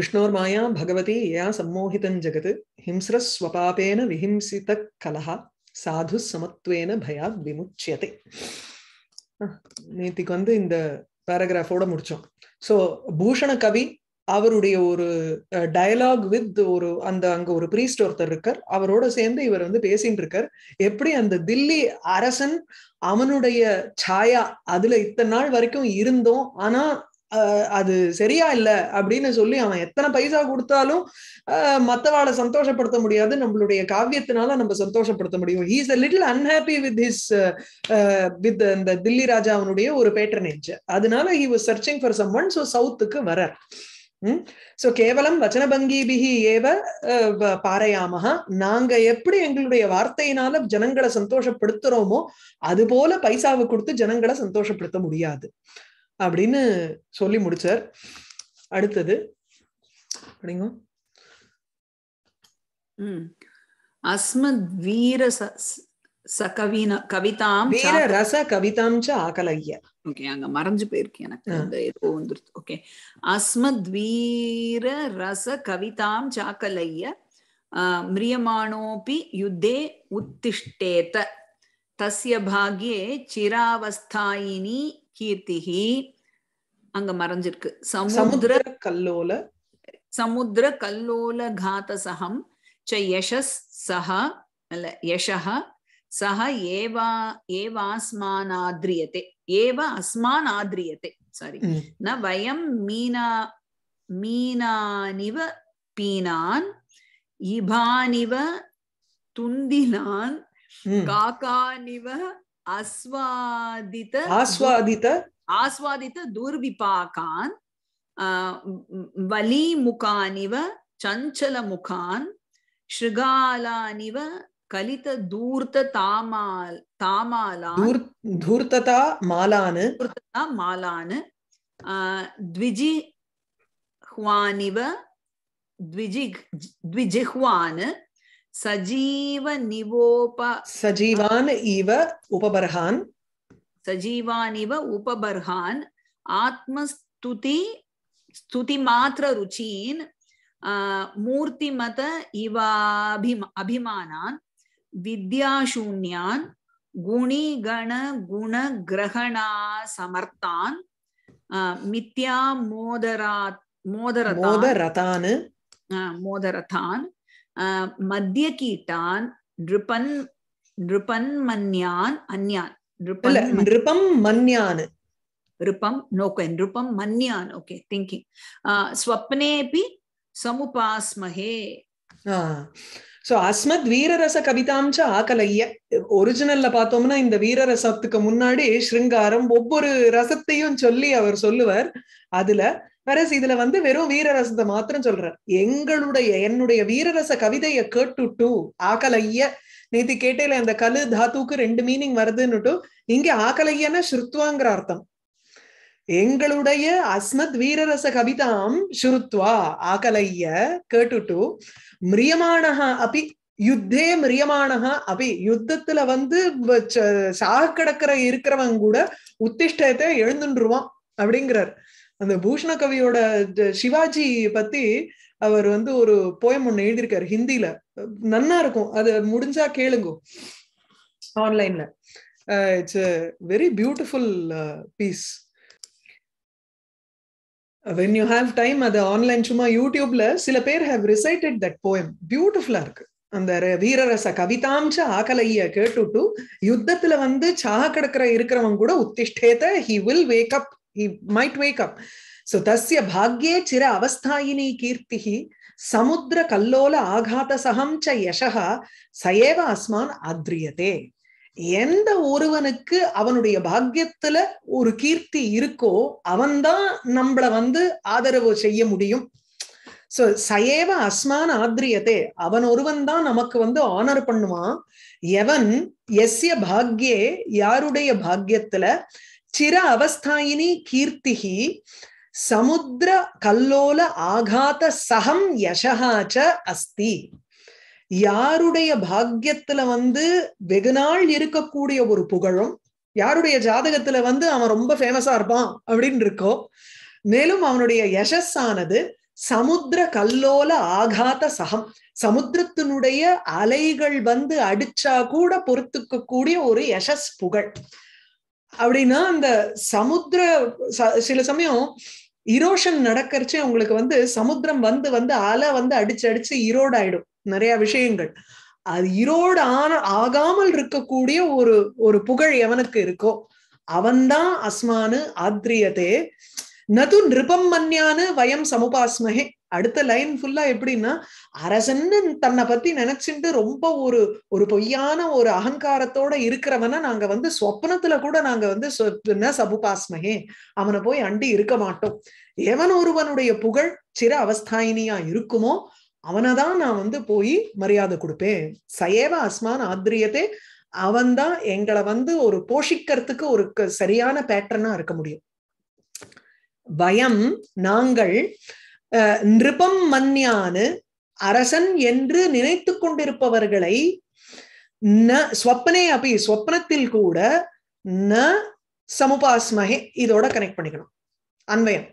பகவதி யா சம்மோஹிதன் यया सम्मोहितं விஹிம்சித கலஹா சாது சமத்துவேன பயா விமுச்சியத்தை நேத்திக்கு வந்து இந்த பேராகிராஃபோட முடிச்சோம் ஸோ பூஷண கவி அவருடைய ஒரு டயலாக் வித் ஒரு அந்த அங்க ஒரு பிரீஸ்ட் ஒருத்தர் இருக்கார் அவரோட சேர்ந்து இவர் வந்து பேசிட்டு இருக்கார் எப்படி அந்த தில்லி அரசன் அவனுடைய சாயா அதுல இத்தனை நாள் வரைக்கும் இருந்தோம் ஆனா அது சரியா இல்ல அப்படின்னு சொல்லி அவன் எத்தனை பைசா கொடுத்தாலும் மத்தவாளை சந்தோஷப்படுத்த முடியாது நம்மளுடைய காவியத்தினால நம்ம சந்தோஷப்படுத்த முடியும் he's a little unhappy with his with இந்த தில்லி ராஜா அவனுடைய ஒரு பேட்டர்னேஜ் அதனால he was searching for someone so சவுத்துக்கு வர சோ கேவலம் வச்சனபங்கீபிகி ஏவ பாரையாமஹா நாங்க எப்படி எங்களுடைய வார்த்தையினால ஜனங்களை சந்தோஷப்படுத்துறோமோ அது போல பைசாவை கொடுத்து ஜனங்களை சந்தோஷப்படுத்த முடியாது அப்படின்னு சொல்லி முடிச்சார் அடுத்தது படிங்க அஸ்மத் வீர சகவீன கவிதாம் வீர ரச கவிதாம் ச ஆகலைய ஓகே அங்க மறைஞ்சு போயிருக்கேன் எனக்கு அந்த ஏதோ வந்துருச்சு ஓகே அஸ்மத் வீர ரச கவிதாம் சாக்கலைய மிரியமானோபி யுத்தே உத்திஷ்டேத தஸ்ய பாக்யே சிராவஸ்தாயினி கீர்த்திஹி அங்க மறைஞ்சிருக்கு சமுத்திர கல்லோல சமுத்திர கல்லோல காதசகம் ச யசஸ் ஏவா ஏவாஸ்மானாத்ரியதே ஏவ அஸ்மானாத்ரியதே சாரி ந வயம் மீனா மீனானிவ பீனான் இபானிவ துந்தினான் காக்கானிவ आस्वादित आस्वादित आस्वादित दुर्विपाकान वली दुर्विपाकान् चंचल चञ्चलमुखान् शृगालानिव कलित दूर्त तामाल तामाला दूर, धूर्तता मालान धूर्तता मालान द्विजि हुआनिव द्विजिग द्विजिह्वान् सजीव निवोप सजीवान इव उपबर्हान सजीवान इव उपबर्हान आत्मस्तुति स्तुति मात्र रुचीन मूर्तिमत इवाभिम अभिमानान् विद्याशून्यान् गुणिगणगुणग्रहणासमर्थान् मिथ्यामोदरात् मोदरतान् मोदरतान् மத்திய கீட்டான் நிருபன் நிருபன் மன்யான் அன்யான் நிருபம் மன்யான் ரிபம் நோக்க நிருபம் மன்யான் ஓகே திங்கிங் ஸ்வப்னேபி சமுபாஸ்மஹே சோ அஸ்மத் வீரரச கவிதாம் ச ஆகலைய ஒரிஜினல்ல பார்த்தோம்னா இந்த வீரரசத்துக்கு முன்னாடி ஸ்ருங்காரம் ஒவ்வொரு ரசத்தையும் சொல்லி அவர் சொல்லுவார் அதுல வேறஸ் இதுல வந்து வெறும் வீரரசத்தை மாத்திரம் சொல்றார் எங்களுடைய என்னுடைய வீரரச கவிதைய கேட்டுட்டு ஆக்கலைய நேத்தி கேட்டையில அந்த கலு தாத்துக்கு ரெண்டு மீனிங் வருதுன்னுட்டு இங்க ஆக்கலையன்னா ஸ்ருத்வாங்கிற அர்த்தம் எங்களுடைய அஸ்மத் வீரரச கவிதாம் ஸ்ருத்வா ஆக்கலைய கேட்டுட்டு மிரியமானஹா அப்படி யுத்தே மிரியமானஹா அப்படி யுத்தத்துல வந்து சாக கிடக்கிற இருக்கிறவங்க கூட உத்திஷ்டத்தை எழுந்துருவான் அப்படிங்கிறார் அந்த பூஷண கவியோட சிவாஜி பத்தி அவர் வந்து ஒரு போயம் ஒண்ணு எழுதியிருக்காரு ஹிந்தில நன்னா இருக்கும் அது முடிஞ்சா கேளுங்க ஆன்லைன்ல it's very beautiful piece when you have time அது ஆன்லைன் சும்மா யூடியூப்ல சில பேர் ஹாவ் ரிசைட்டட் தட் போயம் பியூட்டிஃபுல்லா இருக்கு அந்த வீரரச கவிதாம்ச ஆகலைய கேட்டுட்டு யுத்தத்துல வந்து சாக கிடக்கிற இருக்கிறவங்க கூட உத்திஷ்டேத he will wake up he might wake up so tasya bhagye chira avasthayini kirtihi samudra kallola aghata saham cha yashaha sayeva asman adriyate எந்த ஒருவனுக்கு அவனுடைய பாக்கியத்துல ஒரு கீர்த்தி இருக்கோ அவன்தான் நம்மள வந்து ஆதரவு செய்ய முடியும் சோ சயேவ அஸ்மான் ஆத்ரியதே அவன் ஒருவன் தான் நமக்கு வந்து ஆனர் பண்ணுவான் எவன் எஸ்ய பாக்யே யாருடைய பாக்கியத்துல சிர அவஸ்தாயினி கீர்த்திகி சமுத்திர கல்லோல ஆகாத சகம் யசகாச்ச அஸ்தி யாருடைய பாக்கியத்துல வந்து வெகு நாள் இருக்கக்கூடிய ஒரு புகழும் யாருடைய ஜாதகத்துல வந்து அவன் ரொம்ப ஃபேமஸா இருப்பான் அப்படின்னு இருக்கோ மேலும் அவனுடைய யசஸ்ஸானது சமுத்திர கல்லோல ஆகாத சகம் சமுத்திரத்தினுடைய அலைகள் வந்து அடிச்சா கூட பொறுத்துக்க கூடிய ஒரு யசஸ் புகழ் அப்படின்னா அந்த சமுத்திர சில சமயம் இரோஷன் நடக்கிறச்சே உங்களுக்கு வந்து சமுத்திரம் வந்து வந்து அலை வந்து அடிச்சு அடிச்சு ஈரோடு ஆயிடும் நிறைய விஷயங்கள் அது இரோடு ஆன ஆகாமல் இருக்கக்கூடிய ஒரு ஒரு புகழ் எவனுக்கு இருக்கோ அவன்தான் அஸ்மானு ஆத்ரியதே நது நிருபம் மன்யானு வயம் சமுபாஸ்மகே அடுத்த லைன் ஃபுல்லா எப்படின்னா அரசன்னு தன்னை பத்தி நினைச்சுட்டு ரொம்ப ஒரு ஒரு பொய்யான ஒரு அகங்காரத்தோட இருக்கிறவன நாங்க வந்து சொப்னத்துல கூட நாங்க வந்து சபுபாஸ்மகே அவனை போய் அண்டி இருக்க மாட்டோம் எவன் ஒருவனுடைய புகழ் சிற அவஸ்தாயினியா இருக்குமோ அவனைதான் நான் வந்து போய் மரியாதை கொடுப்பேன் சயேவ அஸ்மான் ஆத்திரியத்தை அவன்தான் எங்களை வந்து ஒரு போஷிக்கிறதுக்கு ஒரு சரியான பேட்டர்னா இருக்க முடியும் பயம் நாங்கள் நிருபம் மன்யானு அரசன் என்று நினைத்து கொண்டிருப்பவர்களை ந ஸ்வப்னே அப்படி ஸ்வப்னத்தில் கூட ந சமுபாஸ்மகே இதோட கனெக்ட் பண்ணிக்கணும் அன்வயம்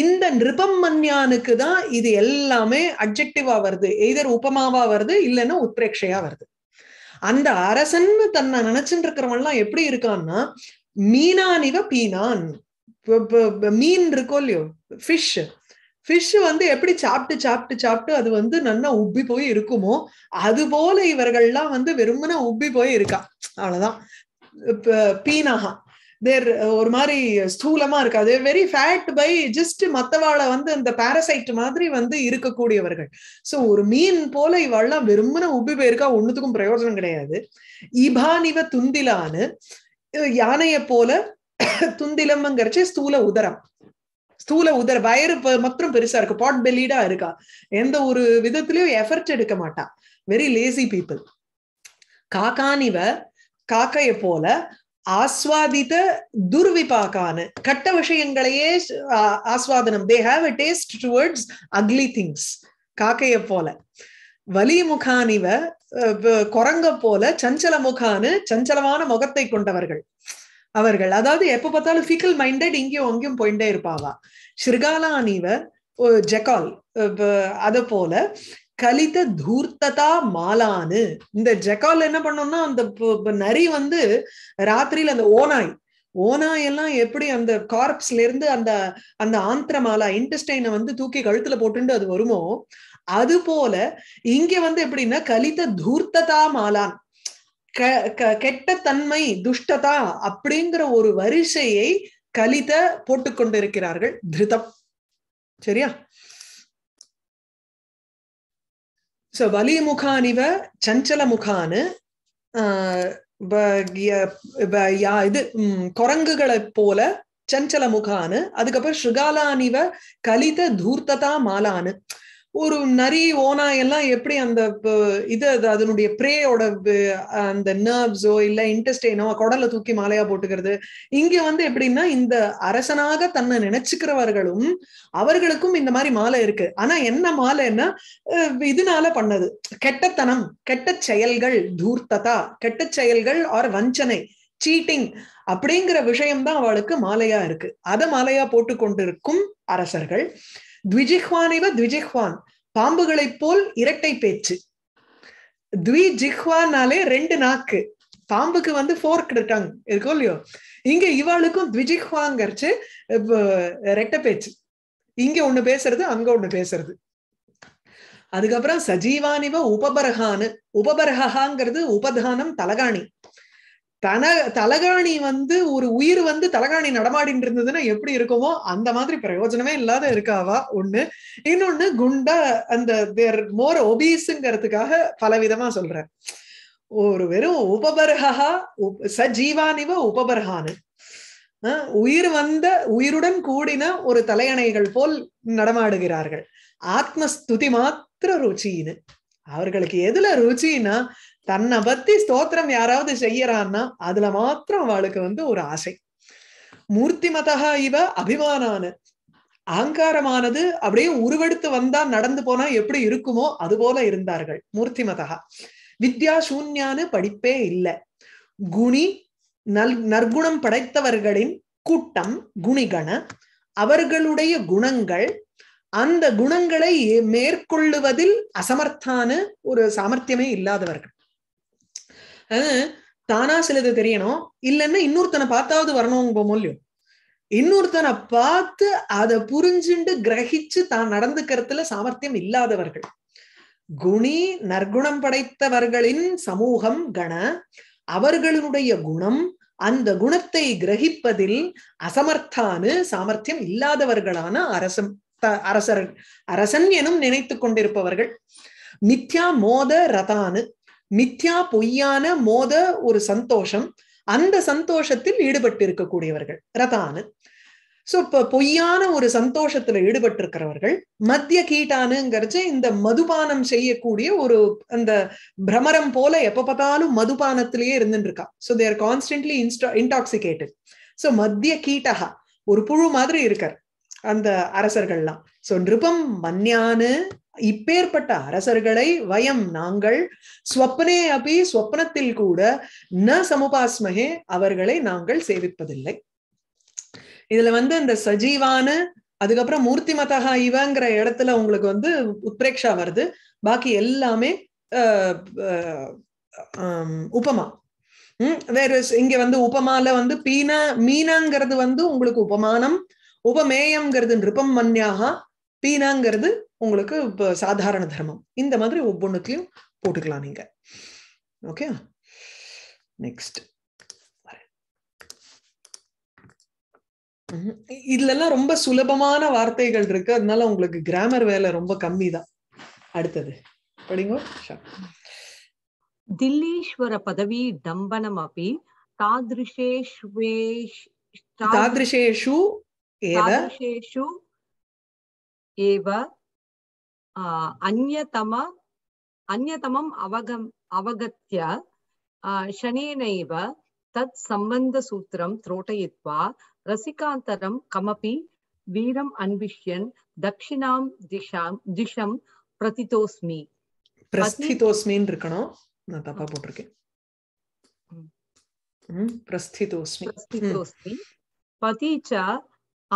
இந்த நிருபம் மன்யானுக்கு தான் இது எல்லாமே அப்ஜெக்டிவா வருது எய்தர் உபமாவா வருது இல்லைன்னா உத்ரேட்சையா வருது அந்த அரசன்னு தன்னை நினைச்சுட்டு இருக்கிறவன்லாம் எப்படி இருக்கான்னா மீனானிவ பீனான் மீன் இருக்கோ இல்லையோ ஃபிஷ் ஃபிஷ் வந்து எப்படி சாப்பிட்டு சாப்பிட்டு சாப்பிட்டு அது வந்து நல்லா உப்பி போய் இருக்குமோ அது போல இவர்கள்லாம் வந்து வெறுமனா உப்பி போய் இருக்கா அவ்வளவுதான் பீனாகா தேர் ஒரு மாதிரி ஸ்தூலமா இருக்கு அது வெரி ஃபேட் பை ஜஸ்ட் மத்தவாளை வந்து அந்த பாரசைட் மாதிரி வந்து இருக்கக்கூடியவர்கள் ஸோ ஒரு மீன் போல இவள்லாம் வெறுமன உப்பி போயிருக்கா ஒண்ணுத்துக்கும் பிரயோஜனம் கிடையாது இபானிவ துந்திலான்னு யானையை போல துந்திலம்ங்கிறச்சே ஸ்தூல உதரம் ஸ்தூல உதர் வயிறு மற்றும் பெருசா இருக்கு பாட் பெல்லீடா இருக்கா எந்த ஒரு விதத்திலயும் எஃபர்ட் எடுக்க மாட்டா வெரி லேசி பீப்புள் காக்கானிவ காக்கைய போல ஆஸ்வாதித்த துர்விபாக்கான கட்ட விஷயங்களையே ஆஸ்வாதனம் they have a taste towards ugly things காக்கைய போல வலி முகானிவ குரங்க போல சஞ்சல முகானு சஞ்சலமான முகத்தை கொண்டவர்கள் அவர்கள் அதாவது எப்ப பார்த்தாலும் ஃபிக்கல் மைண்டட் இங்கேயும் அங்கேயும் போயிட்டே இருப்பாவா ஸ்ருகாலா அணிவ ஜெக்கால் அத போல கலித தூர்த்ததா மாலானு இந்த ஜெக்கால் என்ன பண்ணோம்னா அந்த நரி வந்து ராத்திரியில அந்த ஓனாய் ஓனாய் எல்லாம் எப்படி அந்த கார்ப்ஸ்ல இருந்து அந்த அந்த ஆந்திர மாலா இன்டெஸ்டைனை வந்து தூக்கி கழுத்துல போட்டுண்டு அது வருமோ அது போல இங்க வந்து எப்படின்னா கலித தூர்த்ததா மாலான் கெட்ட தன்மை துஷ்டதா அப்படிங்கிற ஒரு வரிசையை கலித போட்டுக்கொண்டிருக்கிறார்கள் திருதம் சரியா சோ வலி முகானிவ சஞ்சல முகானு இது குரங்குகளை போல சஞ்சல முகானு அதுக்கப்புறம் ஸ்ருகாலானிவ கலித தூர்த்ததா மாலானு ஒரு நரி ஓனா எல்லாம் எப்படி அந்த இது அதனுடைய பிரேயோட அந்த நர்வ்ஸோ இல்ல இன்டெஸ்டைனோ குடலை தூக்கி மாலையா போட்டுக்கிறது இங்க வந்து எப்படின்னா இந்த அரசனாக தன்னை நினைச்சுக்கிறவர்களும் அவர்களுக்கும் இந்த மாதிரி மாலை இருக்கு ஆனா என்ன மாலைன்னா இதனால பண்ணது கெட்டத்தனம் கெட்ட செயல்கள் தூர்த்ததா கெட்ட செயல்கள் ஆர் வஞ்சனை சீட்டிங் அப்படிங்கிற விஷயம்தான் அவளுக்கு மாலையா இருக்கு அதை மாலையா போட்டு கொண்டிருக்கும் அரசர்கள் இவ த்விஜிஹ்வான் பாம்புகளைப் போல் இரட்டை பேச்சு த்வி ஜிஹ்வானாலே ரெண்டு நாக்கு பாம்புக்கு வந்து ஃபோர்க் டங் இருக்கோ இல்லையோ இங்க இவாளுக்கும் த்விஜிஹ்வாங்கிறச்சு ரெட்டை பேச்சு இங்க ஒண்ணு பேசுறது அங்க ஒண்ணு பேசுறது அதுக்கப்புறம் சஜீவானிவ உபபரகான்னு உபபரகாங்கிறது உபதானம் தலகாணி தன தலகாணி வந்து ஒரு உயிர் வந்து தலகாணி நடமாடின்னு இருந்ததுன்னா எப்படி இருக்குமோ அந்த மாதிரி பிரயோஜனமே இல்லாத இருக்காவா ஒண்ணு இன்னொன்னு குண்டா அந்த தேர் மோர் ஒபீஸுங்கிறதுக்காக பல விதமா சொல்றேன் ஒரு வெறும் உபபர்ஹா சஜீவானிவ உபபர்ஹானு உயிர் வந்த உயிருடன் கூடின ஒரு தலையணைகள் போல் நடமாடுகிறார்கள் ஆத்மஸ்துதி மாத்திர ருச்சின்னு அவர்களுக்கு எதுல ருச்சின்னா தன்னை பத்தி ஸ்தோத்திரம் யாராவது செய்யறான்னா அதுல மாத்திரம் அவளுக்கு வந்து ஒரு ஆசை மூர்த்தி மதகா இவ அபிமானான அகங்காரமானது அப்படியே உருவெடுத்து வந்தா நடந்து போனா எப்படி இருக்குமோ அது போல இருந்தார்கள் மூர்த்தி மதகா வித்யா சூன்யானு படிப்பே இல்லை குணி நல் நற்குணம் படைத்தவர்களின் கூட்டம் குணிகண அவர்களுடைய குணங்கள் அந்த குணங்களை மேற்கொள்ளுவதில் அசமர்த்தான ஒரு சாமர்த்தியமே இல்லாதவர்கள் தானா சிலது தெரியணும் இல்லைன்னா இன்னொருத்தனை பார்த்தாவது வரணும் மூலியம் இன்னொருத்தனை பார்த்து அதை புரிஞ்சுண்டு கிரகிச்சு தான் நடந்துக்கிறதுல சாமர்த்தியம் இல்லாதவர்கள் குணி நற்குணம் படைத்தவர்களின் சமூகம் கண அவர்களுடைய குணம் அந்த குணத்தை கிரகிப்பதில் அசமர்த்தானு சாமர்த்தியம் இல்லாதவர்களான அரசம் அரசர் அரசன் எனும் நினைத்து கொண்டிருப்பவர்கள் மித்யா மோத ரதானு மித்யா பொய்யான மோத ஒரு சந்தோஷம் அந்த சந்தோஷத்தில் ஈடுபட்டு இருக்கக்கூடியவர்கள் ரதானு ஸோ இப்போ பொய்யான ஒரு சந்தோஷத்துல ஈடுபட்டு இருக்கிறவர்கள் மத்திய கீட்டானுங்கிறச்சு இந்த மதுபானம் செய்யக்கூடிய ஒரு அந்த பிரமரம் போல எப்ப பார்த்தாலும் மதுபானத்திலேயே இருந்துட்டு இருக்கா so they're constantly insta intoxicated so மத்திய கீட்டகா ஒரு புழு மாதிரி இருக்கார் அந்த அரசர்கள்லாம் சோ நிருபம் மன்யானு இப்பேற்பட்ட அரசர்களை வயம் நாங்கள் ஸ்வப்னே அப்படி ஸ்வப்னத்தில் கூட ந சமுபாஸ்மகே அவர்களை நாங்கள் சேவிப்பதில்லை இதுல வந்து இந்த சஜீவான அதுக்கப்புறம் மூர்த்தி மதகா இவங்கிற இடத்துல உங்களுக்கு வந்து உத்பிரேக்ஷா வருது பாக்கி எல்லாமே உபமா உம் வேற இங்க வந்து உபமால வந்து பீனா மீனாங்கிறது வந்து உங்களுக்கு உபமானம் உபமேயம்ங்கிறது நிருபம் மன்யாகா பீனாங்கிறது உங்களுக்கு சாதாரண தர்மம் இந்த மாதிரி ஒவ்வொன்றுத்துலையும் போட்டுக்கலாம் நீங்க ஓகே நெக்ஸ்ட் இதுல எல்லாம் ரொம்ப சுலபமான வார்த்தைகள் இருக்கு அதனால உங்களுக்கு கிராமர் வேலை ரொம்ப கம்மி தான் அடுத்தது படிங்க தில்லீஸ்வர பதவி டம்பனம் அப்படி தாதிருஷேஷு தாதிருஷேஷு एव अन्यतम अन्यतमम् अवगम् अवगत्य शनेनैव तत् सम्बन्धसूत्रं त्रोटयित्वा रसिकान्तरं कमपि वीरम् अन्विष्यन् दक्षिणां दिशां दिशं प्रतितोऽस्मि பிரஸ்திதோஸ்மின்னு இருக்கணும் நான் தப்பா போட்டிருக்கேன் பிரஸ்திதோஸ்மி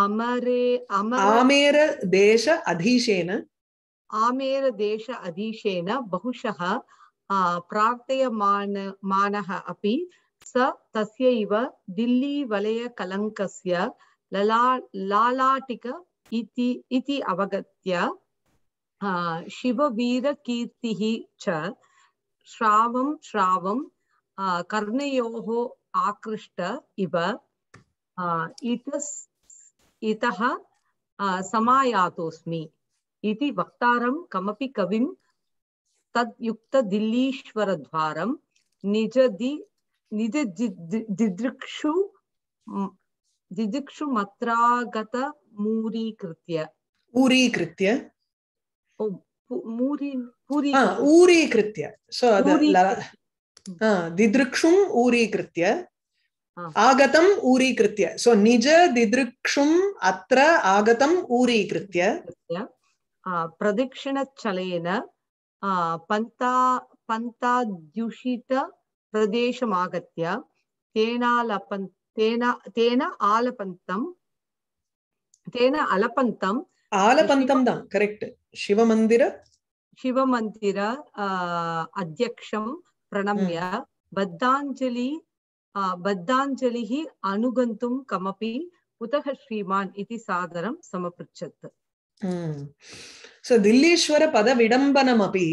अमरे अमर आमेर देश अधीशेन आमेर देश अधीशेन बहुशः प्रार्थयमान मानः अपि स तस्यैव दिल्ली वलयकलङ्कस्य लला लालाटिक इति इति अवगत्य शिववीरकीर्तिः च श्रावं श्रावं कर्णयोः आकृष्ट इव इतस् इतः समायातोऽस्मि इति वक्तारं कमपि कविं तद्युक्तदिल्लीश्वरद्वारं निजदि निजदिदृक्षु दिदिक्षुमत्रागतमूरीकृत्य ऊरीकृत्य ऊरीकृत्य दिदृक्षुम् ऊरीकृत्य ஆகதம் ஊரீகிருத்திய சோ நிஜ திதிருக்ஷும் அத்த ஆகதம் ஊரீகிருத்திய பிரதிக்ஷணச்சலேன பந்தா பந்தாத்யுஷித பிரதேசமாகத்ய தேனாலபந் தேன தேன ஆலபந்தம் தேன அலபந்தம் ஆலபந்தம் தான் கரெக்ட் சிவமந்திர சிவமந்திர அத்தியக்ஷம் பிரணம்ய பத்தாஞ்சலி बद्धाञ्जलिः अनुगन्तुं कमपि कुतः श्रीमान् इति सादरं समपृच्छत् सो दिल्लीश्वर पदविडम्बनमपि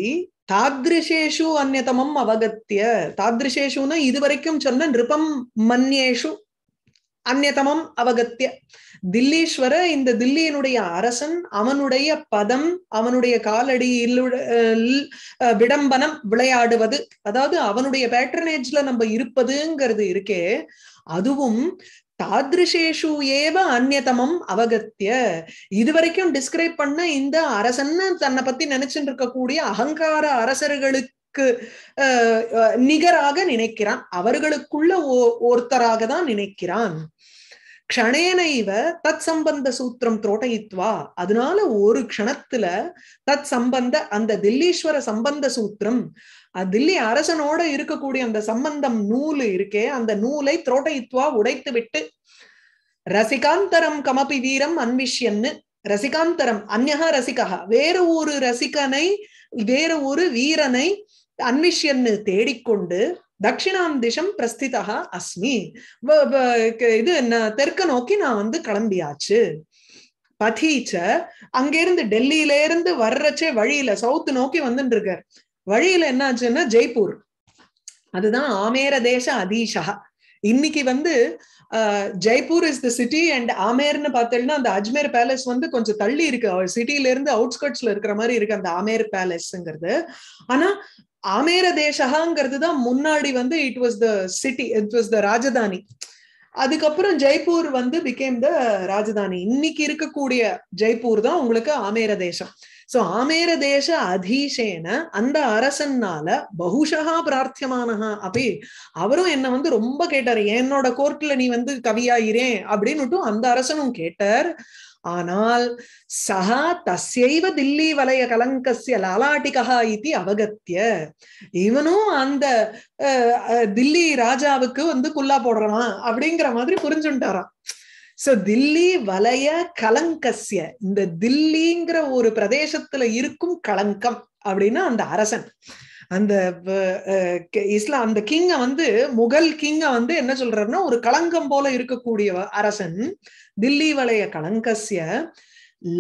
तादृशेषु अन्यतमम् अवगत्य तादृशेषु न इदिवरैकुं चन्न नृपं मन्येषु அந்நதமம் அவகத்திய தில்லீஸ்வர இந்த தில்லியினுடைய அரசன் அவனுடைய பதம் அவனுடைய காலடி விடம்பனம் விளையாடுவது அதாவது அவனுடைய பேட்டர்னேஜ்ல நம்ம இருப்பதுங்கிறது இருக்கே அதுவும் தாதிருஷேஷு ஏவ அந்நதமம் அவகத்திய இதுவரைக்கும் டிஸ்கிரைப் பண்ண இந்த அரசன்னு தன்னை பத்தி நினைச்சுட்டு இருக்கக்கூடிய அகங்கார அரசர்களுக்கு நிகராக நினைக்கிறான் அவர்களுக்குள்ள ஒருத்தராக தான் நினைக்கிறான் க்ஷணேன இவ தத் சம்பந்த சூத்திரம் துரோட்டயித்வா அதனால ஒரு க்ஷணத்துல தத் சம்பந்த அந்த தில்லீஸ்வர சம்பந்த சூத்திரம் தில்லி அரசனோட இருக்கக்கூடிய அந்த சம்பந்தம் நூல் இருக்கே அந்த நூலை துரோட்டயித்வா உடைத்து விட்டு ரசிகாந்தரம் கமபி வீரம் அன்விஷ்யன்னு ரசிகாந்தரம் அந்நகா ரசிகா வேற ஒரு ரசிகனை வேற ஒரு வீரனை அன்விஷ்யன்னு தேடிக்கொண்டு தட்சிணாம் திசம் பிரஸ்திதா அஸ்மி இது தெற்க நோக்கி நான் வந்து கிளம்பியாச்சு பதீச்ச அங்கிருந்து டெல்லியில இருந்து வர்றச்சே வழியில சவுத் நோக்கி வந்துட்டு இருக்கார் வழியில என்னாச்சுன்னா ஜெய்ப்பூர் அதுதான் ஆமேர தேச அதீஷா இன்னைக்கு வந்து Jaipur is the city and ஆமேர்னு பார்த்தோம்னா அந்த அஜ்மேர் பேலஸ் வந்து கொஞ்சம் தள்ளி இருக்கு சிட்டில இருந்து அவுட்ஸ்கட்ஸ்ல இருக்கிற மாதிரி இருக்கு அந்த ஆமேர் பேலஸ்ங்கிறது ஆனா ஆமேர தேசகாங்கிறது தான் முன்னாடி வந்து it was the city it was the ராஜதானி அதுக்கப்புறம் ஜெய்ப்பூர் வந்து பிகேம் த ராஜதானி இன்னைக்கு இருக்கக்கூடிய ஜெய்ப்பூர் தான் உங்களுக்கு ஆமேர தேசம் சோ ஆமேர தேச அதீசேன அந்த அரசன்னால பகுஷகா பிரார்த்தியமானஹா அப்படி அவரும் என்ன வந்து ரொம்ப கேட்டாரு என்னோட கோர்ட்ல நீ வந்து கவியாயிரேன் அப்படின்னுட்டும் அந்த அரசனும் கேட்டார் ஆனால் சகா தஸ்யைவ தில்லி வலய கலங்கசிய லாலாட்டிகா இது அவகத்திய இவனும் அந்த தில்லி ராஜாவுக்கு வந்து குல்லா போடுறான் அப்படிங்கிற மாதிரி புரிஞ்சுட்டாரான் சோ தில்லி வலய கலங்கசிய இந்த தில்லிங்கிற ஒரு பிரதேசத்துல இருக்கும் கலங்கம் அப்படின்னா அந்த அரசன் அந்த இஸ்லாம் அந்த கிங்க வந்து முகல் கிங்க வந்து என்ன சொல்றாருன்னா ஒரு களங்கம் போல இருக்கக்கூடிய அரசன் தில்லிவலய கலங்கசிய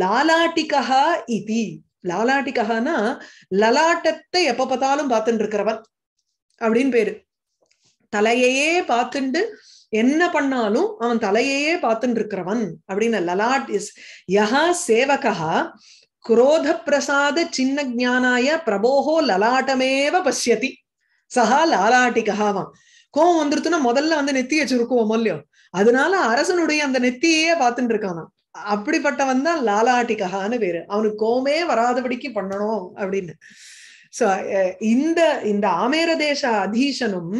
லாலாட்டிகா இதி லாலாட்டிகானா லலாட்டத்தை எப்ப பார்த்தாலும் பார்த்துட்டு இருக்கிறவன் அப்படின்னு பேரு தலையையே பார்த்துண்டு என்ன பண்ணாலும் அவன் தலையையே பார்த்துட்டு இருக்கிறவன் அப்படின்னு லலாட் இஸ் யஹா சேவகா குரோத பிரசாத சின்ன ஜானாய பிரபோகோ லலாட்டமேவ பசியதி சஹா லாலாட்டிகாவான் கோவம் வந்துருத்துன்னா முதல்ல வந்து நெத்தி சுருக்குவோம் இல்லையோ அதனால அரசனுடைய அந்த நெத்தியே பார்த்துட்டு இருக்கானா அப்படிப்பட்டவன் தான் லாலாட்டிகான்னு பேரு அவனுக்கு கோமே வராதபடிக்கு பண்ணணும் அப்படின்னு சோ இந்த இந்த ஆமேரதேச அதீசனும்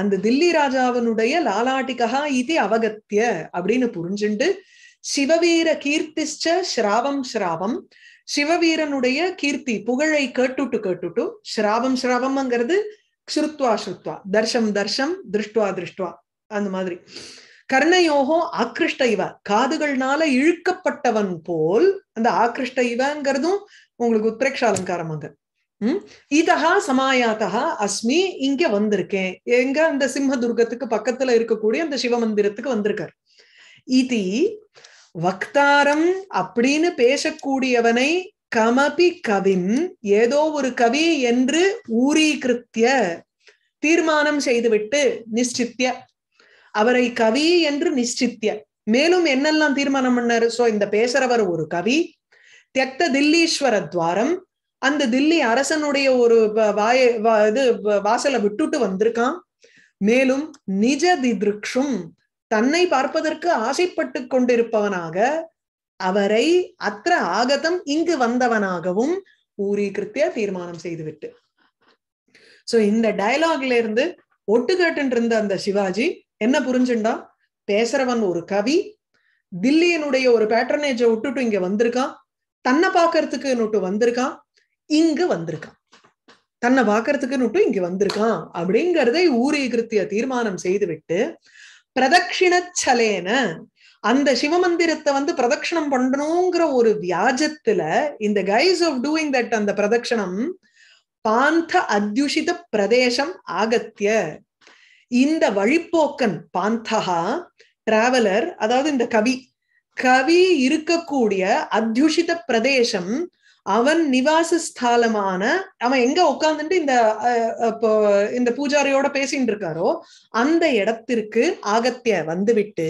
அந்த தில்லி ராஜாவனுடைய லாலாட்டிகா இது அவகத்திய அப்படின்னு புரிஞ்சுண்டு சிவவீர கீர்த்திச்ச ஸ்ராவம் ஸ்ராவம் சிவவீரனுடைய கீர்த்தி புகழை கேட்டுட்டு கேட்டுட்டு ஸ்ராவம் ஸ்ராவம்ங்கிறது ஸ்ருத்வா ஸ்ருத்வா தர்ஷம் தர்ஷம் திருஷ்டுவா திருஷ்டுவா அந்த மாதிரி கர்ணயோகோ ஆக்ருஷ்ட இவ காதுகள்னால இழுக்கப்பட்டவன் போல் அந்த ஆக்ருஷ்ட இவங்கிறதும் உங்களுக்கு உத்பிரேக்ஷ அலங்காரம் அங்க உம் இதஹா சமாயாத்தா அஸ்மி இங்க வந்திருக்கேன் எங்க அந்த சிம்மதுர்கத்துக்கு பக்கத்துல இருக்கக்கூடிய அந்த சிவ மந்திரத்துக்கு வந்திருக்கார் இதி வக்தாரம் அப்படின்னு பேசக்கூடியவனை கமபி கவின் ஏதோ ஒரு கவி என்று ஊரீகிருத்திய தீர்மானம் செய்துவிட்டு நிச்சித்திய அவரை கவி என்று நிச்சித்திய மேலும் என்னெல்லாம் தீர்மானம் பண்ணாரு சோ இந்த பேசுறவர் ஒரு கவி தெத்த தில்லீஸ்வர துவாரம் அந்த தில்லி அரசனுடைய ஒரு வாய இது வாசலை விட்டுட்டு வந்திருக்கான் மேலும் நிஜ திதிருக்ஷும் தன்னை பார்ப்பதற்கு ஆசைப்பட்டு கொண்டிருப்பவனாக அவரை அத்த ஆகதம் இங்கு வந்தவனாகவும் கிருத்திய தீர்மானம் செய்துவிட்டு சோ இந்த டயலாக்ல இருந்து ஒட்டுக்கட்டுன்னு இருந்த அந்த சிவாஜி என்ன புரிஞ்சுண்டா பேசுறவன் ஒரு கவி தில்லியனுடைய ஒரு பேட்டர்னேஜ விட்டுட்டு இங்க வந்திருக்கான் தன்னை பாக்குறதுக்குன்னுட்டு வந்திருக்கான் இங்க வந்திருக்கான் தன்னை பாக்குறதுக்குன்னுட்டு இங்க வந்திருக்கான் ஊரிய ஊரீகிருத்திய தீர்மானம் செய்து விட்டு பிரதட்சிணச்சலேன அந்த சிவமந்திரத்தை வந்து பிரதட்சணம் பண்ணணுங்கிற ஒரு வியாஜத்துல இந்த கைஸ் ஆஃப் டூயிங் தட் அந்த பிரதட்சணம் பாந்த அத்யுஷித பிரதேசம் ஆகத்திய இந்த வழிப்போக்கன் பாந்தகா டிராவலர் அதாவது இந்த கவி கவி இருக்கக்கூடிய அத்யுஷித பிரதேசம் அவன் நிவாச ஸ்தாலமான அவன் எங்க உட்காந்துட்டு இந்த இந்த பூஜாரியோட பேசிட்டு இருக்காரோ அந்த இடத்திற்கு ஆகத்திய வந்துவிட்டு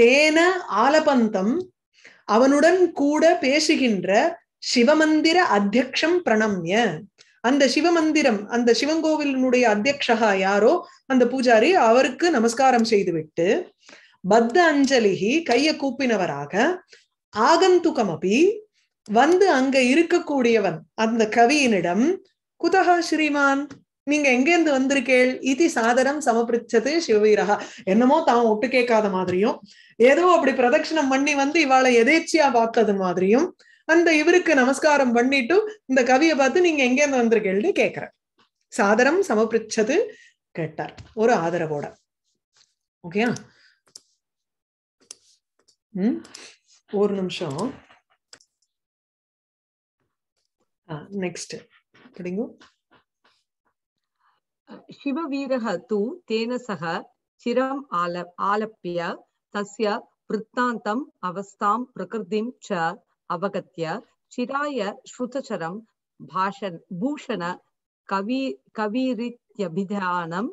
தேன ஆலபந்தம் அவனுடன் கூட பேசுகின்ற சிவமந்திர அத்தியக்ஷம் பிரணம்ய அந்த சிவமந்திரம் அந்த சிவங்கோவிலினுடைய அத்தியக்ஷகா யாரோ அந்த பூஜாரி அவருக்கு நமஸ்காரம் செய்துவிட்டு பத்த அஞ்சலிகி கைய கூப்பினவராக ஆகந்துகம் அப்படி வந்து அங்க இருக்கக்கூடியவன் அந்த கவியினிடம் குதஹா ஸ்ரீமான் நீங்க எங்கேருந்து வந்திருக்கேள் இது சாதனம் சமபிரிச்சது சிவவீரகா என்னமோ தான் ஒட்டு கேட்காத மாதிரியும் ஏதோ அப்படி பிரதட்சிணம் பண்ணி வந்து இவாளை எதேச்சியா பார்த்தது மாதிரியும் அந்த இவருக்கு நமஸ்காரம் பண்ணிட்டு இந்த கவியை பார்த்து நீங்க எங்கேருந்து வந்திருக்கீங்கன்னு கேட்கிறார் சாதரம் சமபிரிச்சது கேட்டார் ஒரு ஆதரவோட ஓகேயா ஒரு நிமிஷம் நெக்ஸ்ட் படிங்க சிவவீரக தூ தேன சக சிரம் ஆல ஆலப்பிய தஸ்ய விற்த்தாந்தம் அவஸ்தாம் பிரகிருதிம் ச अवगत चिराय श्रुतचर भाषण भूषण कवि कविरीत्यभिधानं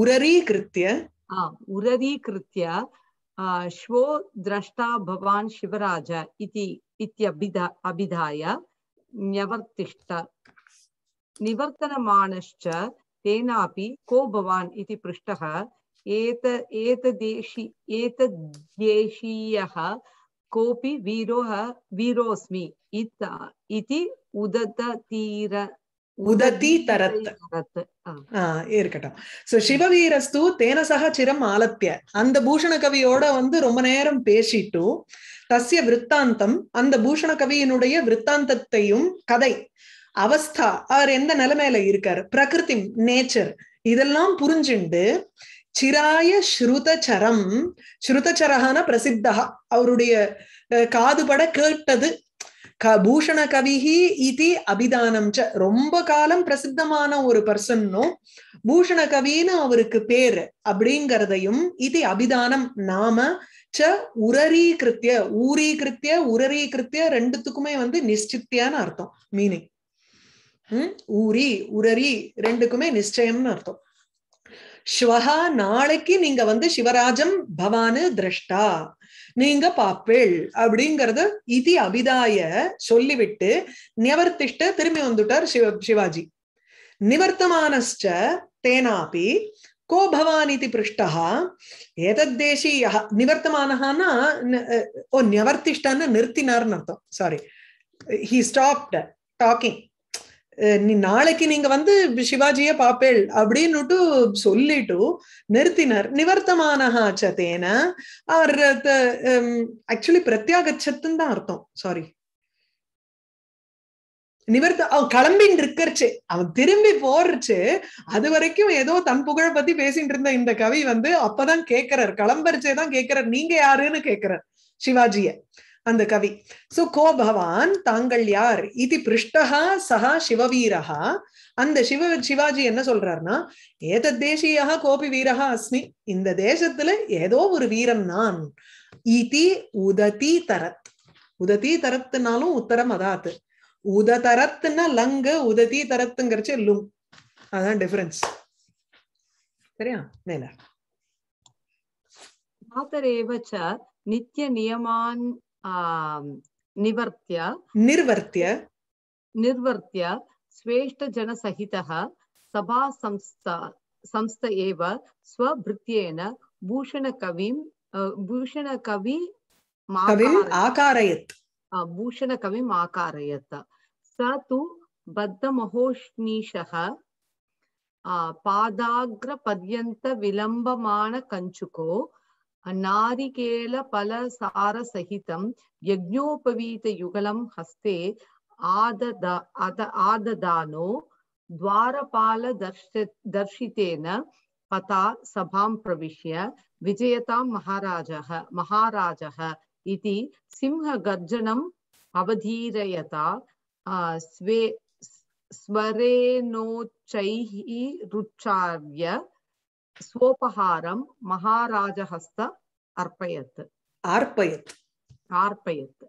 उररीकृत्य श्वो द्रष्टा भवान शिवराज इति अभिधाय निवर्तनमानश्च तेनापि को भवान इति पृष्टः एत एतदेशी கோபி வீரோஹ வீரோஸ்மி இத்தா உதத தீர உததி தரத் இருக்கட்டும் சோ சிவவீரஸ்து தேன சக சிரம் ஆலத்திய அந்த பூஷண கவியோட வந்து ரொம்ப நேரம் பேசிட்டு தசிய விற்த்தாந்தம் அந்த பூஷண கவியினுடைய விற்த்தாந்தத்தையும் கதை அவஸ்தா அவர் எந்த நிலைமையில இருக்காரு பிரகிருதி நேச்சர் இதெல்லாம் புரிஞ்சுண்டு சிராய ஸ்ருதச்சரம் ஸ்ருதச்சரகான பிரசித்தா அவருடைய காதுபட கேட்டது க பூஷண கவிஹி இது அபிதானம் ச ரொம்ப காலம் பிரசித்தமான ஒரு பர்சன்னும் பூஷண கவின்னு அவருக்கு பேர் அப்படிங்கிறதையும் இது அபிதானம் நாம ச உரரீகிருத்திய ஊரீகிருத்திய உரரீகிருத்திய ரெண்டுத்துக்குமே வந்து நிச்சித்தியான அர்த்தம் மீனிங் ஊரி உரரி ரெண்டுக்குமே நிச்சயம்னு அர்த்தம் ஸ்வஹா நாளைக்கு நீங்க வந்து சிவராஜம் பவானு திரஷ்டா நீங்க பாப்பேள் அப்படிங்கறத இதி அபிதாய சொல்லிவிட்டு நியவர்த்திஷ்ட திரும்பி வந்துட்டார் சிவ சிவாஜி நிவர்த்தமான தேனாபி கோ பவானிதி பிருஷ்டா ஏதத்தேசீய நிவர்த்தமானஹானா ஓ நிவர்த்திஷ்டான்னு நிறுத்தினார்னு அர்த்தம் சாரி ஹி ஸ்டாப்ட் டாக்கிங் நாளைக்கு நீங்க வந்து சிவாஜிய பாப்பேள் அப்படின்னுட்டு சொல்லிட்டு நிறுத்தினர் நிவர்த்தமானஹா சதேன அவர் ஆக்சுவலி பிரத்யாகச்சத்துன்னு தான் அர்த்தம் சாரி நிவர்த்த அவன் கிளம்பின்னு இருக்கிறச்சு அவன் திரும்பி போறச்சு அது வரைக்கும் ஏதோ தன் புகழ பத்தி பேசிட்டு இருந்த இந்த கவி வந்து அப்பதான் கேட்கிறார் கிளம்பரிச்சே தான் கேட்கிறார் நீங்க யாருன்னு கேட்கிறார் சிவாஜிய அந்த கவி சோ கோ பகவான் தாங்கள் யார் இது பிருஷ்டஹா சஹா சிவவீரகா அந்த சிவ சிவாஜி என்ன சொல்றாருன்னா ஏத தேசியா கோபி வீரஹா அஸ்மி இந்த தேசத்துல ஏதோ ஒரு வீரன் நான் இதி உததி தரத் உததி தரத்துனாலும் உத்தரம் அதாத்து உததரத்துன்னா லங்கு உததி தரத்துங்கிறச்சு லும் அதான் டிஃபரன்ஸ் சரியா மேல நித்திய நியமான் निवर्त्य निर्वर्त्य निर्वर्त्य स्वेष्टजनसहितः सभा संस्था संस्थ एव स्वभृत्येन भूषणकविं भूषणकवि आकारयत् भूषणकविम् आकारयत् स तु बद्धमहोष्णीशः बद्धमहोष्णीषः पादाग्रपर्यन्तविलम्बमाणकञ्चुको नारिकेल फल सार सहितं यज्ञोपवीतयुगलं हस्ते आदद आद आददानो द्वारपालदर्श दर्शितेन पता सभा प्रवेश विजयता महाराज महाराज इति सिंहगर्जनम् अवधीरयता स्वे स्वरेणोच्चैः சோபஹாரம் மகாராஜஹஸ்த அர்ப்பயத் आर्पयत् आर्पयत्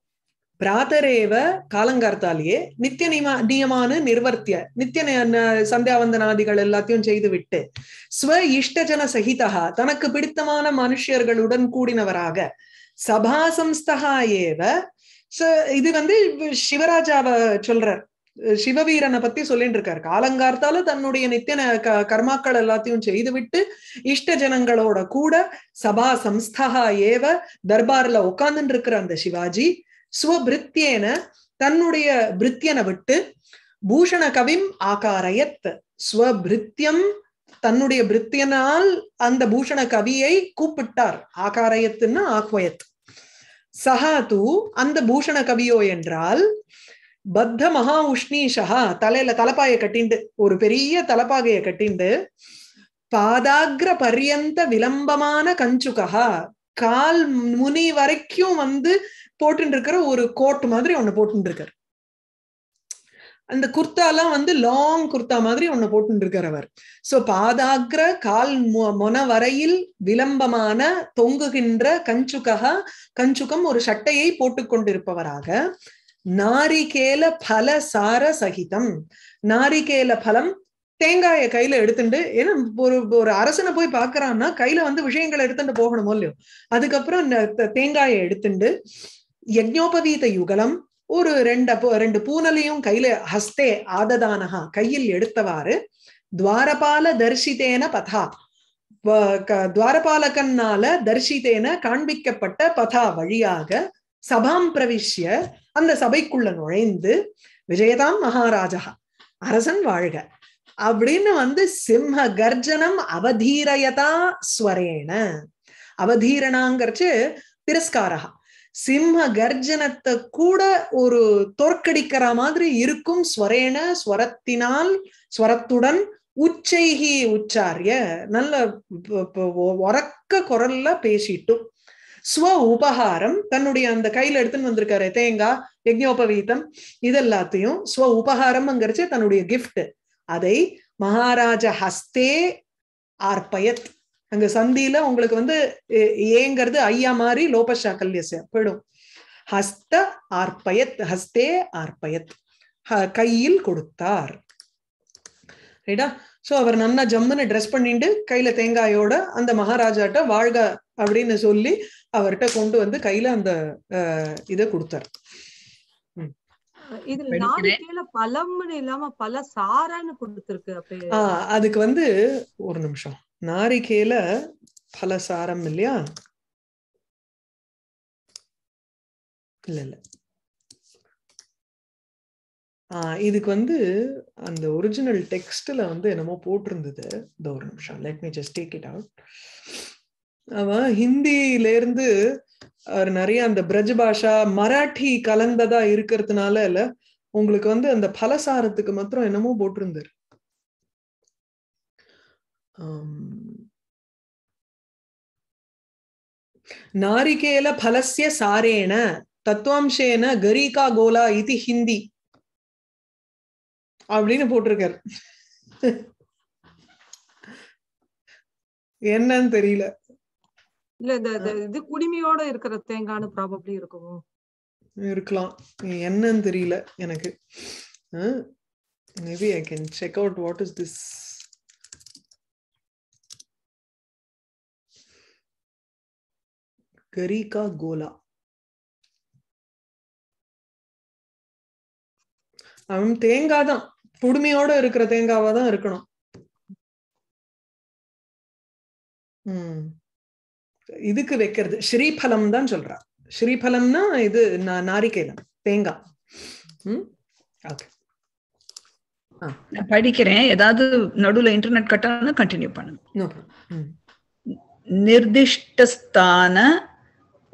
பிராதரேவ காலங்கார்த்தாலேயே நித்திய நியமா நியமான நிர்வர்த்திய நித்திய சந்தியாவந்தனாதிகள் எல்லாத்தையும் செய்துவிட்டு ஸ்வ இஷ்டஜன சகிதா தனக்கு பிடித்தமான மனுஷியர்களுடன் கூடினவராக சபா சம்ஸ்தகா ஏவ இது வந்து சிவராஜாவ சொல்றார் சிவவீரனை பத்தி சொல்லிட்டு இருக்காரு காலங்கார்த்தால தன்னுடைய நித்தியன கர்மாக்கள் எல்லாத்தையும் செய்து விட்டு இஷ்ட ஜனங்களோட கூட சபா சம்ஸ்தா ஏவ தர்பார்ல உட்கார்ந்துட்டு இருக்கிற அந்த சிவாஜி ஸ்வபிருத்தியன தன்னுடைய பிரித்தியனை விட்டு பூஷண கவிம் ஆகாரயத் ஸ்வபிருத்தியம் தன்னுடைய பிரித்தியனால் அந்த பூஷண கவியை கூப்பிட்டார் ஆகாரயத்துன்னு ஆக்வயத் சஹா தூ அந்த பூஷண கவியோ என்றால் பத்த மகா உஷ்ணீஷா தலையில தலப்பாயை கட்டிண்டு ஒரு பெரிய தலப்பாகைய கட்டிண்டு பாதாகிர பரியந்த விளம்பமான கஞ்சுகா கால் முனி வரைக்கும் வந்து போட்டு இருக்கிற ஒரு கோட் மாதிரி ஒண்ணு போட்டு இருக்காரு அந்த குர்த்தாலாம் வந்து லாங் குர்த்தா மாதிரி ஒண்ணு போட்டு இருக்கார் அவர் சோ பாதாகிர கால் மொன வரையில் விளம்பமான தொங்குகின்ற கஞ்சுகா கஞ்சுகம் ஒரு சட்டையை போட்டுக்கொண்டிருப்பவராக நாரிகேல பல சார சகிதம் நாரிகேல பலம் தேங்காயை கையில எடுத்துட்டு ஏன்னா ஒரு ஒரு அரசனை போய் பாக்குறான்னா கையில வந்து விஷயங்களை எடுத்துட்டு போகணுமோ இல்லையோ அதுக்கப்புறம் தேங்காயை எடுத்துண்டு யஜ்னோபவீத யுகலம் ஒரு ரெண்டு ரெண்டு பூனலையும் கையில ஹஸ்தே ஆததானஹா கையில் எடுத்தவாறு துவாரபால தரிசித்தேன பதா துவாரபாலகன்னால தரிசித்தேன காண்பிக்கப்பட்ட பதா வழியாக சபாம் பிரவிஷ்ய அந்த சபைக்குள்ள நுழைந்து விஜயதாம் மகாராஜா அரசன் வாழ்க அப்படின்னு வந்து சிம்ம கர்ஜனம் அவதீரயதா ஸ்வரேன அவதீரணாங்கிறச்சு திரஸ்காரா சிம்ம கர்ஜனத்தை கூட ஒரு தோற்கடிக்கிற மாதிரி இருக்கும் ஸ்வரேன ஸ்வரத்தினால் ஸ்வரத்துடன் உச்சைகி உச்சாரிய நல்ல உறக்க குரல்ல பேசிட்டும் ஸ்வ உபகாரம் தன்னுடைய அந்த கையில எடுத்துன்னு வந்திருக்காரு தேங்காய் யஜ்ஞோபவீதம் இதெல்லாத்தையும் ஸ்வ உபகாரம்ங்கிறச்சு தன்னுடைய கிஃப்ட் அதை மகாராஜ ஹஸ்தே ஆர்பயத் அங்க சந்தியில உங்களுக்கு வந்து ஏங்கிறது ஐயா மாதிரி லோபஷா லோபஷாக்கல்யச போயிடும் ஹஸ்த ஆர்பயத் ஹஸ்தே ஆர்பயத் கையில் கொடுத்தார் ரைட்டா சோ அவர் நன்னா ஜம்முன்னு ட்ரெஸ் பண்ணிட்டு கையில தேங்காயோட அந்த மகாராஜாட்ட வாழ்க அப்படின்னு சொல்லி அவர்கிட்ட கொண்டு வந்து கையில அந்த இதை கொடுத்தார் அதுக்கு வந்து ஒரு நிமிஷம் நாரிகேல பல சாரம் இல்லையா இல்ல இல்ல ஆஹ் இதுக்கு வந்து அந்த ஒரிஜினல் டெக்ஸ்ட்ல வந்து என்னமோ போட்டிருந்தது இந்த ஒரு நிமிஷம் let me just take it out அவன் இருந்து அவர் நிறைய அந்த பிரஜ பாஷா மராட்டி கலந்ததா இருக்கிறதுனால இல்ல உங்களுக்கு வந்து அந்த பலசாரத்துக்கு மாத்திரம் என்னமோ போட்டிருந்தார் நாரிகேல பலசிய சாரேன தத்துவாம்சேன கரிகா கோலா இது ஹிந்தி அப்படின்னு போட்டிருக்காரு என்னன்னு தெரியல இல்ல இந்த இது குடிமையோட இருக்கிற தேங்காய்னு ப்ராபப்ளி இருக்குமோ இருக்கலாம் என்னன்னு தெரியல எனக்கு maybe I can check out what is this கரிகா கோலா அவன் தேங்காய் தான் புடுமையோட இருக்கிற தேங்காவா தான் இருக்கணும் உம் இதுக்கு வைக்கிறது ஸ்ரீபலம் தான் சொல்றார் ஸ்ரீபலம்னா இது நாரிகேலம் தேங்காய் நான் படிக்கிறேன் ஏதாவது நடுவுல இன்டர்நெட் கட்டாலும் கண்டினியூ பண்ணுங்க நிர்திஷ்டஸ்தான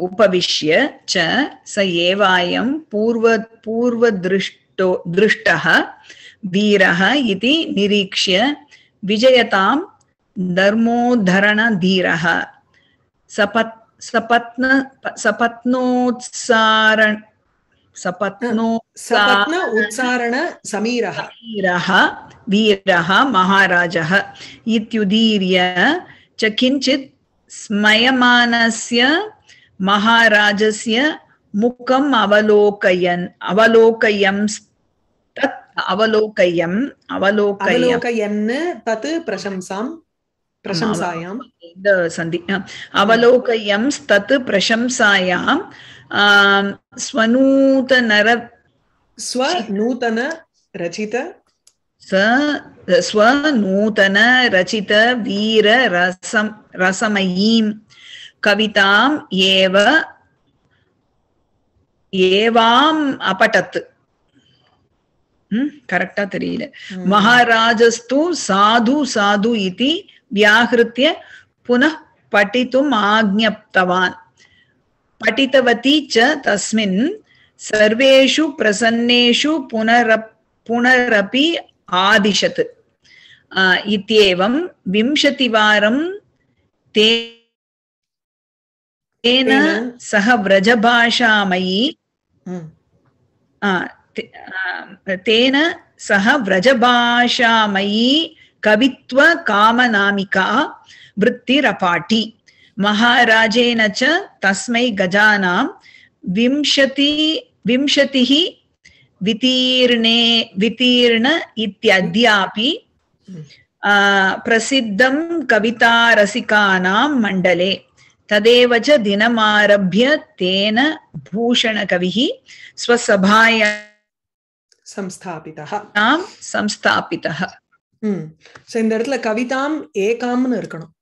உபவிஷ்ய ச ச ஏவாயம் பூர்வ பூர்வ திருஷ்டோ திருஷ்டः வீரः இது நிரீக்ஷ்ய விஜயதாம் தர்மோதரண தீரக सपत् सपत्न सपत्नोत्सारण सपत्नो सपत्न उच्चारण समीरः समीरः वीरः महाराजः इत्युदीर्य च किञ्चित् स्मयमानस्य महाराजस्य मुखम् अवलोकयन् अवलोकयं तत् अवलोकयम् अवलोकयन् तत् प्रशंसाम् प्रशंसायाम् सन्ति अवलोकयं तत् प्रशंसायां स्वनूतनर स्वनूतन रचित स स्वनूतन रचित वीर रसम रसमयीं कविताम् एव ஏவாம் அபட்டத் கரெக்டா தெரியல மகாராஜஸ்து சாது சாது இதி வியாகிருத்திய புன படித்தும் ஆக்ஞப்தவான் பட்டித்தவதி தஸ்மின் சர்வேஷு பிரசன்னேஷு புனர புனரபி ஆதிஷத் இத்தியேவம் விம்சதி வாரம் தேன சக व्रजभाषामयी தேன சக व्रजभाषामयी कवित्व कामनामिका वृत्तिरपाटी महाराजेन च तस्मै गजानां विंशति विंशतिः वितीर्णे वितीर्ण इत्यद्यापि प्रसिद्धं कवितारसिकानां मण्डले तदेव च दिनमारभ्य तेन भूषणकविः स्वसभायां संस्थापितः संस्थापितः சோ இந்த இடத்துல கவிதாம் ஏகாம்னு இருக்கணும்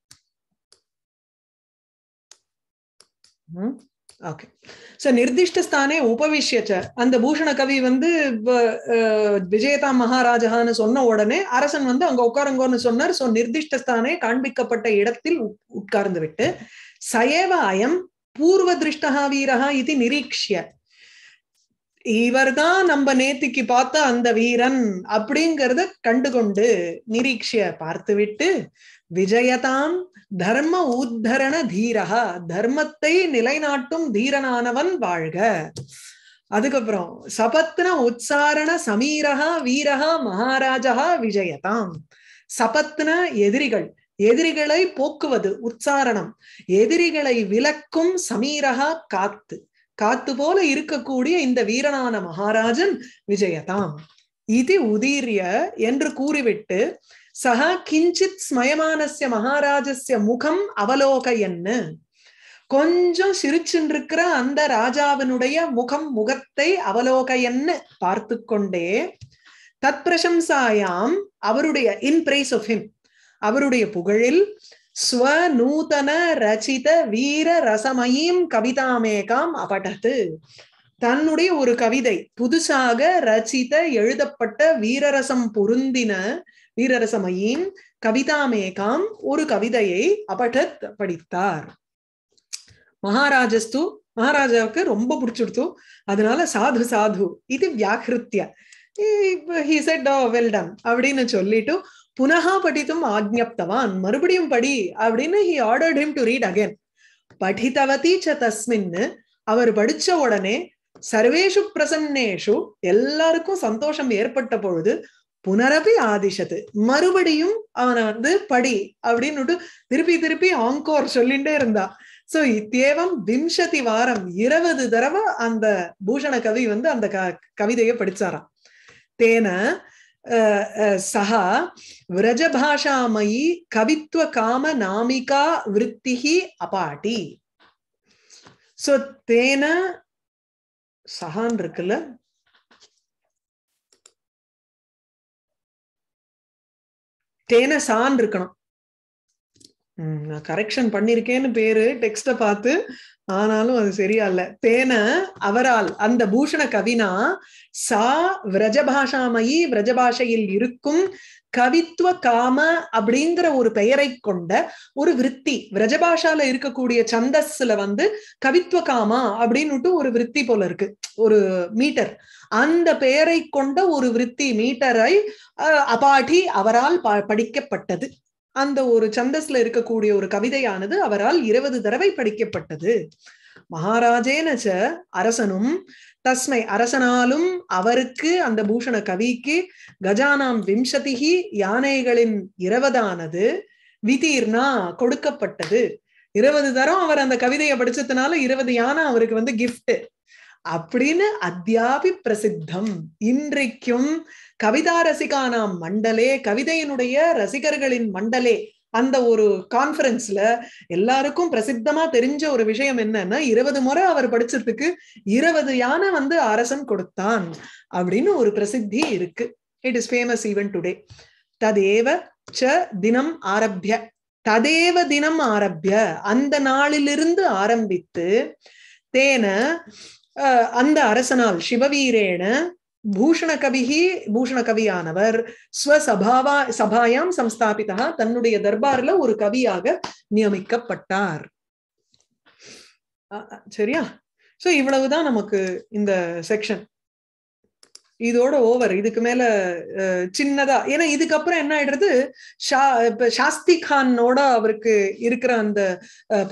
ஓகே சோ நிர்திஷ்டஸ்தானே உபவிஷ்யச்ச அந்த பூஷண கவி வந்து விஜயதா மகாராஜகான்னு சொன்ன உடனே அரசன் வந்து அங்க உட்காருங்கன்னு சொன்னார் சோ நிர்திஷ்டஸ்தானே காண்பிக்கப்பட்ட இடத்தில் உட்கார்ந்து விட்டு சயவ அயம் பூர்வ திருஷ்டகா வீரகா இது நிரீக்ஷிய இவர் தான் நம்ம நேத்திக்கு பார்த்த அந்த வீரன் அப்படிங்கறத கண்டுகொண்டு நிரீட்சிய பார்த்துவிட்டு விஜயதாம் தர்ம உத்தரண தீரகா தர்மத்தை நிலைநாட்டும் தீரனானவன் வாழ்க அதுக்கப்புறம் சபத்ன உச்சாரண சமீரகா வீரகா மகாராஜா விஜயதாம் சபத்ன எதிரிகள் எதிரிகளை போக்குவது உச்சாரணம் எதிரிகளை விளக்கும் சமீரகா காத்து காத்து போல இருக்கக்கூடிய இந்த வீரனான மகாராஜன் விஜயதாம் இது உதீரிய என்று கூறிவிட்டு சகா கிஞ்சித் ஸ்மயமானசிய மகாராஜஸ்ய முகம் அவலோக என்ன கொஞ்சம் சிரிச்சின்றிருக்கிற அந்த ராஜாவினுடைய முகம் முகத்தை அவலோக என்ன பார்த்து கொண்டே தத் பிரசம்சாயாம் அவருடைய இன் பிரைஸ் ஆஃப் ஹிம் அவருடைய புகழில் ஸ்வநூதன ரச்சித வீர ரசமயம் கவிதாமேகாம் அபடத்து தன்னுடைய ஒரு கவிதை புதுசாக ரச்சித எழுதப்பட்ட வீரரசம் பொருந்தின வீரரசமயம் கவிதாமேகாம் ஒரு கவிதையை அபடத் படித்தார் மகாராஜஸ்து மகாராஜாவுக்கு ரொம்ப பிடிச்சிடுத்து அதனால சாது சாது இது வியாகிருத்திய வெல் டன் அப்படின்னு சொல்லிட்டு புனகா படித்தும் ஆக்ஞப்தவான் மறுபடியும் படி அப்படின்னு he ordered him to read again படித்தவதி ச தஸ்மின்னு அவர் படிச்ச உடனே சர்வேஷு பிரசன்னேஷு எல்லாருக்கும் சந்தோஷம் ஏற்பட்ட பொழுது புனரபி ஆதிஷத்து மறுபடியும் அவனை வந்து படி அப்படின்னுட்டு திருப்பி திருப்பி ஆங்கோர் சொல்லிண்டே இருந்தா சோ இத்தேவம் விம்சதி வாரம் இருபது தடவை அந்த பூஷண கவி வந்து அந்த க கவிதையை படிச்சாராம் தேன சக விரஜபாஷாமயி கவித்துவ காம நாமிகா விருத்தி அபாட்டி சோ தேன சஹான் இருக்குல்ல தேன சான் இருக்கணும் நான் கரெக்ஷன் பண்ணிருக்கேன்னு பேரு டெக்ஸ்ட பார்த்து ஆனாலும் அது சரியா இல்ல தேன அவரால் அந்த பூஷண கவினா சா விரஜபாஷாமயி விரஜபாஷையில் இருக்கும் கவித்துவ காம அப்படிங்கிற ஒரு பெயரை கொண்ட ஒரு விற்பி விரஜபாஷால இருக்கக்கூடிய சந்தஸ்ல வந்து கவித்துவ காமா அப்படின்னுட்டு ஒரு விற்பி போல இருக்கு ஒரு மீட்டர் அந்த பெயரை கொண்ட ஒரு விற்பி மீட்டரை அபாடி அவரால் படிக்கப்பட்டது அந்த ஒரு சந்தஸ்ல இருக்கக்கூடிய ஒரு கவிதையானது அவரால் இருபது தடவை படிக்கப்பட்டது மகாராஜேனச்ச அரசனும் தஸ்மை அரசனாலும் அவருக்கு அந்த பூஷண கவிக்கு கஜானாம் விம்சதிகி யானைகளின் இரவதானது விதீர்னா கொடுக்கப்பட்டது இருபது தரம் அவர் அந்த கவிதையை படிச்சதுனால இருபது யானை அவருக்கு வந்து கிஃப்ட் அப்படின்னு அத்தியாபி பிரசித்தம் இன்றைக்கும் கவிதா ரசிகானாம் மண்டலே கவிதையினுடைய ரசிகர்களின் மண்டலே அந்த ஒரு கான்பரன்ஸ்ல எல்லாருக்கும் பிரசித்தமா தெரிஞ்ச ஒரு விஷயம் என்னன்னா இருபது முறை அவர் படிச்சதுக்கு இருபது யானை வந்து அரசன் கொடுத்தான் அப்படின்னு ஒரு பிரசித்தி இருக்கு it is famous even today ததேவ ச தினம் ஆரம்பிய ததேவ தினம் ஆரம்பிய அந்த நாளிலிருந்து ஆரம்பித்து தேன அந்த அரசனால் சிவவீரேன பூஷண கவிஹி பூஷண கவியானவர் ஸ்வசபாவா சபாயாம் சம்ஸ்தாபிதா தன்னுடைய தர்பார்ல ஒரு கவியாக நியமிக்கப்பட்டார் சரியா சோ இவ்வளவுதான் நமக்கு இந்த செக்ஷன் இதோட ஓவர் இதுக்கு மேல சின்னதா ஏன்னா இதுக்கப்புறம் என்ன ஆயிடுறது ஷா இப்ப ஷாஸ்தி கானோட அவருக்கு இருக்கிற அந்த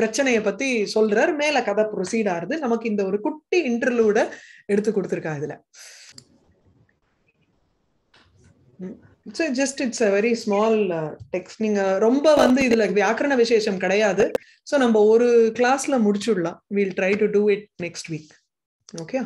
பிரச்சனைய பத்தி சொல்றார் மேல கதை ப்ரொசீட் ஆறுது நமக்கு இந்த ஒரு குட்டி இன்டர்வியூட எடுத்து கொடுத்துருக்கா இதுல it's just it's a very small text நீங்க ரொம்ப வந்து இதுல வியாக்கரண விசேஷம் கிடையாது ஸோ நம்ம ஒரு கிளாஸ்ல முடிச்சுடலாம் we'll try to do it next week okay